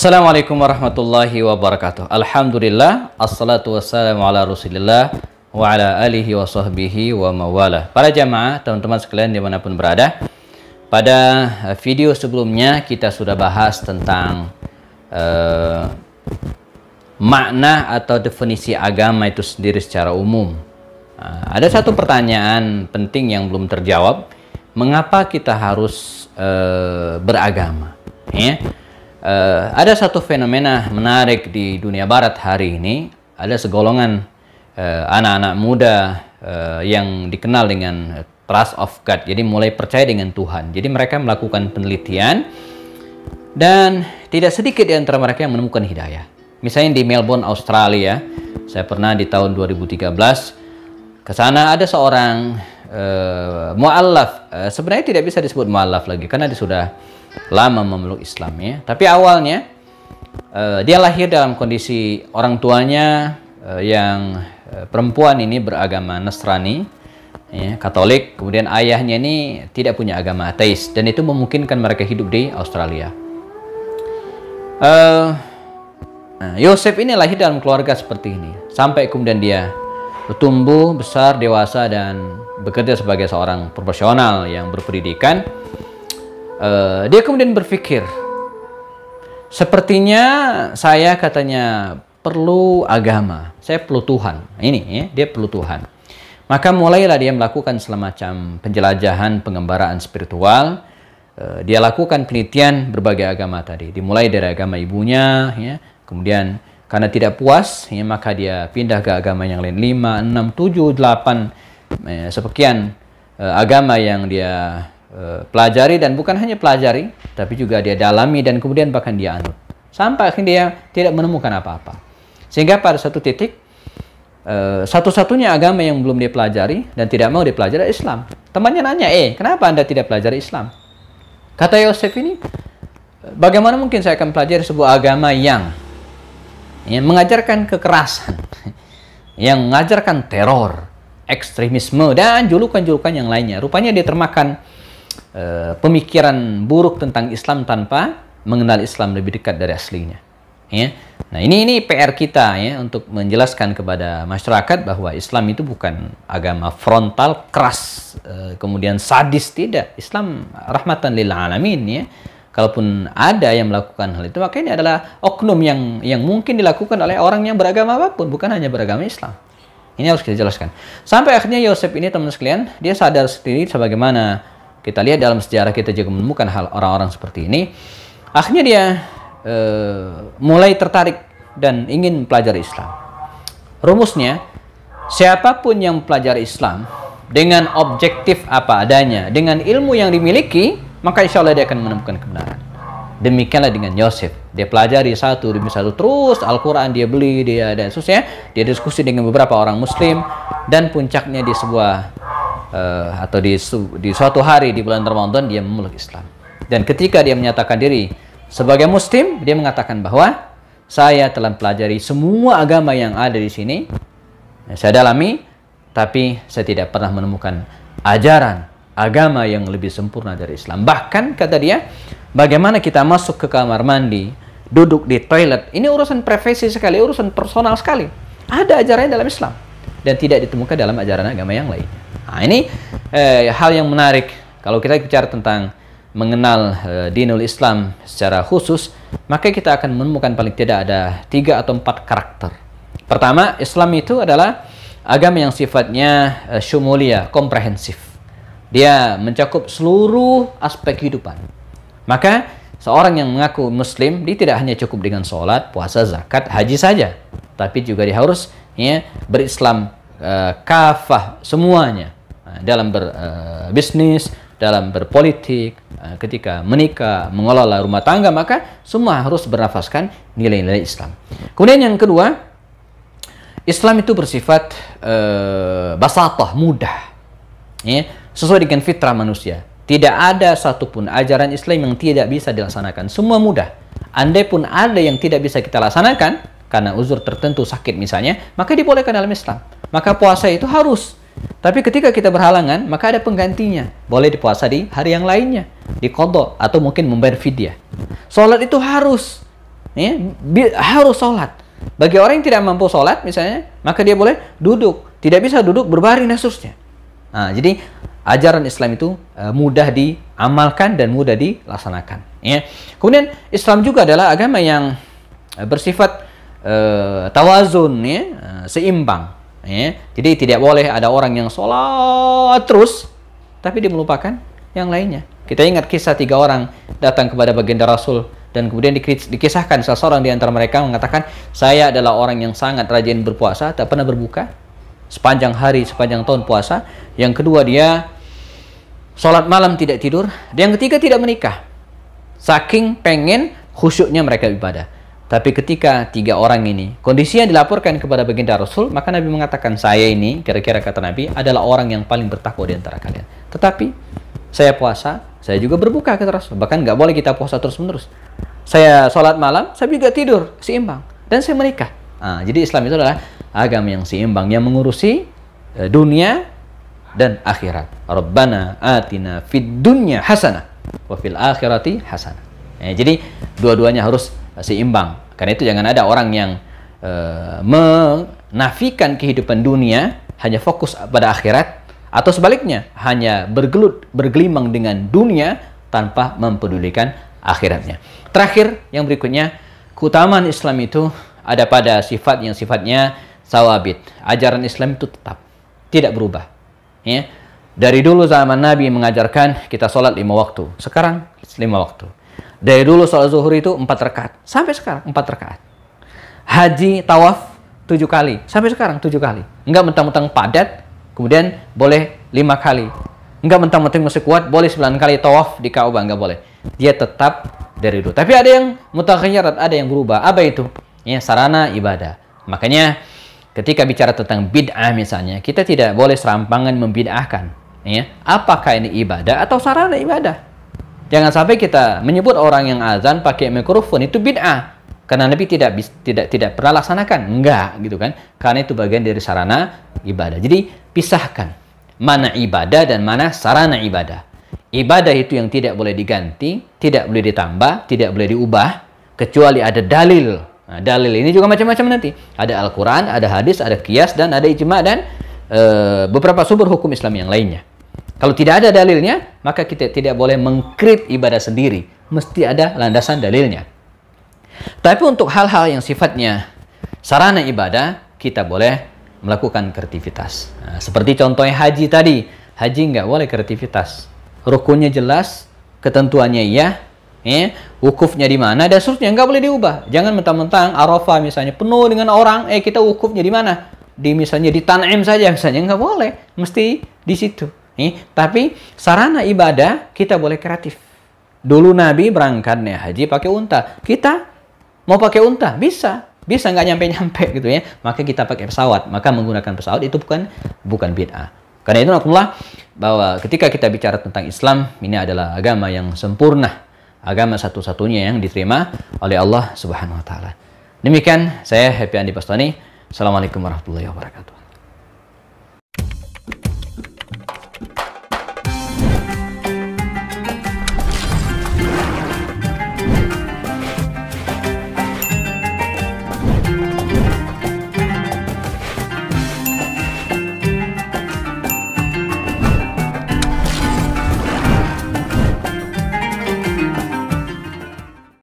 Assalamualaikum warahmatullahi wabarakatuh. Alhamdulillah, assalatu wassalamu ala rasulillah wa ala alihi wa sahbihi wa mawala. Para jamaah, teman-teman sekalian dimanapun berada, pada eh, video sebelumnya kita sudah bahas tentang uh, makna atau definisi agama itu sendiri secara umum. Uh, ada satu pertanyaan penting yang belum terjawab, mengapa kita harus uh, beragama? Ya? Uh, ada satu fenomena menarik di dunia barat hari ini. Ada segolongan eh, anak-anak uh, muda uh, yang dikenal dengan trust of God. Jadi mulai percaya dengan Tuhan. Jadi mereka melakukan penelitian dan tidak sedikit di antara mereka yang menemukan hidayah. Misalnya di Melbourne, Australia, saya pernah di tahun 2013 ke sana ada seorang Eh, muallaf mualaf eh, sebenarnya tidak bisa disebut muallaf lagi karena dia sudah lama memeluk Islam ya. Tapi awalnya e, dia lahir dalam kondisi orang tuanya e, yang e, perempuan ini beragama Nasrani ya, Katolik, kemudian ayahnya ini tidak punya agama ateis dan itu memungkinkan mereka hidup di Australia. Uh, Yosef ini lahir dalam keluarga seperti ini sampai kemudian dia bertumbuh besar, dewasa dan bekerja sebagai seorang profesional yang berpendidikan, uh, dia kemudian berpikir, sepertinya saya katanya perlu agama, saya perlu Tuhan. Ini ya, dia perlu Tuhan. Maka mulailah dia melakukan semacam penjelajahan pengembaraan spiritual. Eh, dia lakukan penelitian berbagai agama tadi, dimulai dari agama ibunya, ya, kemudian karena tidak puas ya maka dia pindah ke agama yang lain 5 6 7 8 eh, sepekian eh, agama yang dia eh, pelajari dan bukan hanya pelajari tapi juga dia dalami dan kemudian bahkan dia anut sampai akhirnya dia tidak menemukan apa-apa sehingga pada satu titik eh, satu-satunya agama yang belum dia pelajari dan tidak mau dipelajari pelajari Islam temannya nanya eh kenapa anda tidak pelajari Islam kata Yosef ini bagaimana mungkin saya akan pelajari sebuah agama yang yang mengajarkan kekerasan, yang mengajarkan teror, ekstremisme, dan julukan-julukan yang lainnya. Rupanya dia termakan uh, pemikiran buruk tentang Islam tanpa mengenal Islam lebih dekat dari aslinya. Ya. Nah ini ini PR kita ya untuk menjelaskan kepada masyarakat bahwa Islam itu bukan agama frontal keras eh, kemudian sadis tidak Islam rahmatan lil alamin ya Kalaupun ada yang melakukan hal itu, maka ini adalah oknum yang yang mungkin dilakukan oleh orang yang beragama apapun, bukan hanya beragama Islam. Ini harus kita jelaskan. Sampai akhirnya Yosef ini teman sekalian, dia sadar sendiri sebagaimana kita lihat dalam sejarah kita juga menemukan hal orang-orang seperti ini. Akhirnya dia e, mulai tertarik dan ingin pelajari Islam. Rumusnya, siapapun yang pelajari Islam dengan objektif apa adanya, dengan ilmu yang dimiliki, maka insya Allah dia akan menemukan kebenaran. Demikianlah dengan Yosef. Dia pelajari satu demi satu terus Al-Quran dia beli dia dan seterusnya. Dia diskusi dengan beberapa orang Muslim dan puncaknya di sebuah uh, atau di su di suatu hari di bulan Ramadan dia memeluk Islam. Dan ketika dia menyatakan diri sebagai Muslim, dia mengatakan bahwa saya telah pelajari semua agama yang ada di sini. Saya dalami, tapi saya tidak pernah menemukan ajaran agama yang lebih sempurna dari Islam. Bahkan kata dia, bagaimana kita masuk ke kamar mandi, duduk di toilet, ini urusan privasi sekali, urusan personal sekali. Ada ajarannya dalam Islam dan tidak ditemukan dalam ajaran agama yang lain. Nah, ini eh, hal yang menarik kalau kita bicara tentang mengenal eh, dinul Islam secara khusus, maka kita akan menemukan paling tidak ada tiga atau empat karakter. Pertama, Islam itu adalah agama yang sifatnya eh, syumulia, komprehensif dia mencakup seluruh aspek kehidupan. Maka seorang yang mengaku muslim, dia tidak hanya cukup dengan sholat, puasa, zakat, haji saja. Tapi juga dia harus ya, berislam uh, kafah semuanya. Eh, dalam berbisnis, eh, uh, dalam berpolitik, ketika menikah, mengelola rumah tangga, maka semua harus bernafaskan nilai-nilai Islam. Kemudian yang kedua, Islam itu bersifat uh, basatah, mudah. Ya, sesuai dengan fitrah manusia. Tidak ada satupun ajaran Islam yang tidak bisa dilaksanakan. Semua mudah. Andai pun ada yang tidak bisa kita laksanakan, karena uzur tertentu sakit misalnya, maka dibolehkan dalam Islam. Maka puasa itu harus. Tapi ketika kita berhalangan, maka ada penggantinya. Boleh dipuasa di hari yang lainnya. di kodok atau mungkin membayar fidyah. Sholat itu harus. Ya, harus sholat. Bagi orang yang tidak mampu sholat misalnya, maka dia boleh duduk. Tidak bisa duduk, berbaring dan seterusnya. Nah, jadi ajaran Islam itu uh, mudah diamalkan dan mudah dilaksanakan. Ya. Kemudian Islam juga adalah agama yang eh, bersifat uh, tawazun, ya, uh, seimbang. Ya. Jadi tidak boleh ada orang yang sholat terus, tapi dia melupakan yang lainnya. Kita ingat kisah tiga orang datang kepada baginda Rasul dan kemudian dikisahkan salah seorang di antara mereka mengatakan, saya adalah orang yang sangat rajin berpuasa, tak pernah berbuka, sepanjang hari, sepanjang tahun puasa. Yang kedua dia sholat malam tidak tidur. Dan yang ketiga tidak menikah. Saking pengen khusyuknya mereka ibadah. Tapi ketika tiga orang ini kondisinya dilaporkan kepada baginda Rasul, maka Nabi mengatakan saya ini kira-kira kata Nabi adalah orang yang paling bertakwa di antara kalian. Tetapi saya puasa, saya juga berbuka kata Rasul. Bahkan nggak boleh kita puasa terus menerus. Saya sholat malam, saya juga tidur seimbang dan saya menikah. Nah, jadi Islam itu adalah agama yang seimbang yang mengurusi eh, dunia dan akhirat. Rabbana atina fid dunya hasanah wa fil akhirati hasanah. Eh, jadi dua-duanya harus eh, seimbang. Karena itu jangan ada orang yang eh, menafikan kehidupan dunia hanya fokus pada akhirat atau sebaliknya hanya bergelut bergelimang dengan dunia tanpa mempedulikan akhiratnya. Terakhir yang berikutnya keutamaan Islam itu ada pada sifat yang sifatnya sawabit. Ajaran Islam itu tetap, tidak berubah. Ya. Dari dulu zaman Nabi mengajarkan kita sholat lima waktu. Sekarang lima waktu. Dari dulu sholat zuhur itu empat rakaat. Sampai sekarang empat rakaat. Haji, tawaf tujuh kali. Sampai sekarang tujuh kali. Enggak mentang-mentang padat, kemudian boleh lima kali. Enggak mentang-mentang masih kuat, boleh sembilan kali tawaf di Ka'bah. Enggak boleh. Dia tetap dari dulu. Tapi ada yang mutakhirat, ada yang berubah. Apa itu? ya sarana ibadah. Makanya ketika bicara tentang bid'ah misalnya, kita tidak boleh serampangan membid'ahkan, ya. Apakah ini ibadah atau sarana ibadah? Jangan sampai kita menyebut orang yang azan pakai mikrofon itu bid'ah karena Nabi tidak tidak tidak pernah laksanakan. Enggak gitu kan? Karena itu bagian dari sarana ibadah. Jadi pisahkan mana ibadah dan mana sarana ibadah. Ibadah itu yang tidak boleh diganti, tidak boleh ditambah, tidak boleh diubah kecuali ada dalil Nah, dalil ini juga macam-macam nanti. Ada Al-Quran, ada hadis, ada kias, dan ada ijma dan e, beberapa sumber hukum Islam yang lainnya. Kalau tidak ada dalilnya, maka kita tidak boleh mengkrit ibadah sendiri. Mesti ada landasan dalilnya. Tapi untuk hal-hal yang sifatnya sarana ibadah, kita boleh melakukan kreativitas. Nah, seperti contohnya haji tadi. Haji nggak boleh kreativitas. Rukunnya jelas, ketentuannya iya, ya, wukufnya di mana dan seterusnya nggak boleh diubah. Jangan mentang-mentang Arafah misalnya penuh dengan orang, eh kita wukufnya di mana? Di misalnya di tanam saja misalnya nggak boleh, mesti di situ. Ya. Tapi sarana ibadah kita boleh kreatif. Dulu Nabi berangkatnya haji pakai unta. Kita mau pakai unta bisa, bisa nggak nyampe-nyampe gitu ya. Maka kita pakai pesawat. Maka menggunakan pesawat itu bukan bukan bid'ah. Karena itu Allah bahwa ketika kita bicara tentang Islam ini adalah agama yang sempurna agama satu-satunya yang diterima oleh Allah Subhanahu wa taala. Demikian saya Happy Andi Pastani. Assalamualaikum warahmatullahi wabarakatuh.